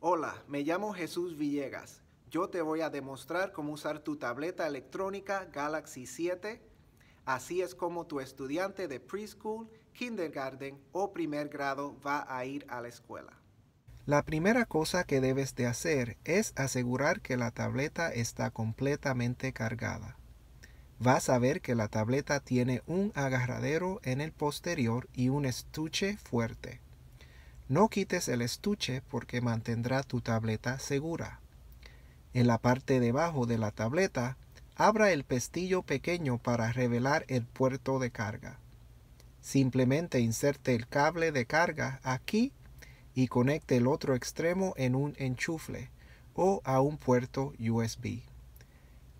Hola, me llamo Jesús Villegas. Yo te voy a demostrar cómo usar tu tableta electrónica Galaxy 7. Así es como tu estudiante de preschool, kindergarten o primer grado va a ir a la escuela. La primera cosa que debes de hacer es asegurar que la tableta está completamente cargada. Vas a ver que la tableta tiene un agarradero en el posterior y un estuche fuerte. No quites el estuche porque mantendrá tu tableta segura. En la parte debajo de la tableta, abra el pestillo pequeño para revelar el puerto de carga. Simplemente inserte el cable de carga aquí y conecte el otro extremo en un enchufle o a un puerto USB.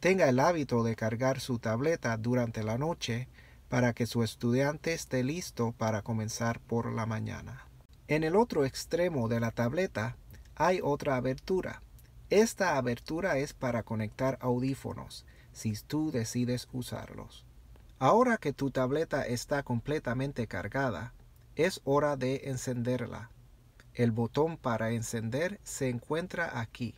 Tenga el hábito de cargar su tableta durante la noche para que su estudiante esté listo para comenzar por la mañana. En el otro extremo de la tableta hay otra abertura. Esta abertura es para conectar audífonos, si tú decides usarlos. Ahora que tu tableta está completamente cargada, es hora de encenderla. El botón para encender se encuentra aquí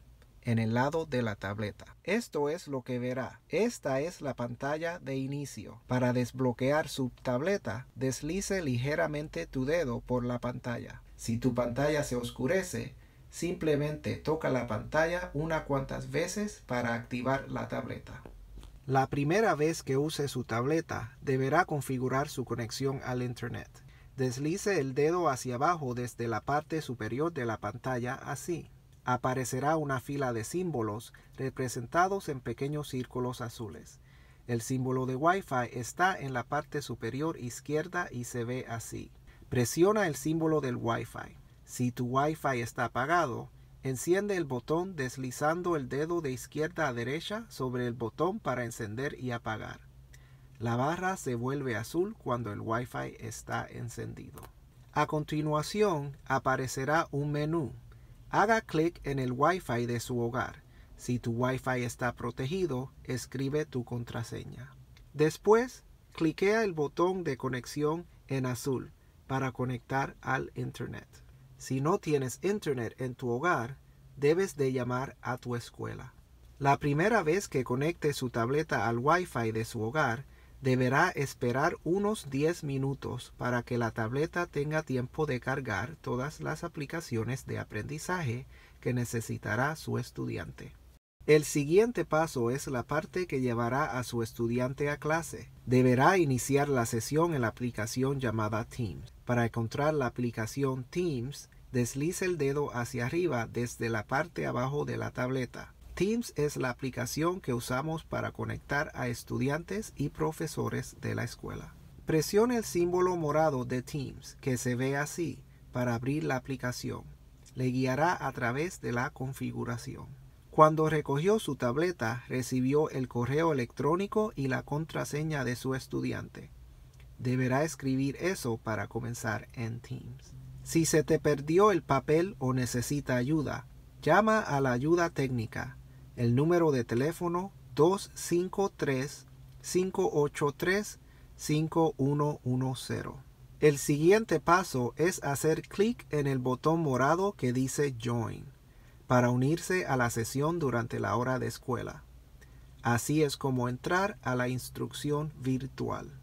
en el lado de la tableta. Esto es lo que verá. Esta es la pantalla de inicio. Para desbloquear su tableta, deslice ligeramente tu dedo por la pantalla. Si tu pantalla se oscurece, simplemente toca la pantalla una cuantas veces para activar la tableta. La primera vez que use su tableta, deberá configurar su conexión al Internet. Deslice el dedo hacia abajo desde la parte superior de la pantalla así aparecerá una fila de símbolos representados en pequeños círculos azules. El símbolo de Wi-Fi está en la parte superior izquierda y se ve así. Presiona el símbolo del Wi-Fi. Si tu Wi-Fi está apagado, enciende el botón deslizando el dedo de izquierda a derecha sobre el botón para encender y apagar. La barra se vuelve azul cuando el Wi-Fi está encendido. A continuación aparecerá un menú Haga clic en el Wi-Fi de su hogar. Si tu Wi-Fi está protegido, escribe tu contraseña. Después, cliquea el botón de conexión en azul para conectar al Internet. Si no tienes Internet en tu hogar, debes de llamar a tu escuela. La primera vez que conecte su tableta al Wi-Fi de su hogar, Deberá esperar unos 10 minutos para que la tableta tenga tiempo de cargar todas las aplicaciones de aprendizaje que necesitará su estudiante. El siguiente paso es la parte que llevará a su estudiante a clase. Deberá iniciar la sesión en la aplicación llamada Teams. Para encontrar la aplicación Teams, deslice el dedo hacia arriba desde la parte abajo de la tableta. Teams es la aplicación que usamos para conectar a estudiantes y profesores de la escuela. Presione el símbolo morado de Teams, que se ve así, para abrir la aplicación. Le guiará a través de la configuración. Cuando recogió su tableta, recibió el correo electrónico y la contraseña de su estudiante. Deberá escribir eso para comenzar en Teams. Si se te perdió el papel o necesita ayuda, llama a la ayuda técnica el número de teléfono 253-583-5110. El siguiente paso es hacer clic en el botón morado que dice Join para unirse a la sesión durante la hora de escuela. Así es como entrar a la instrucción virtual.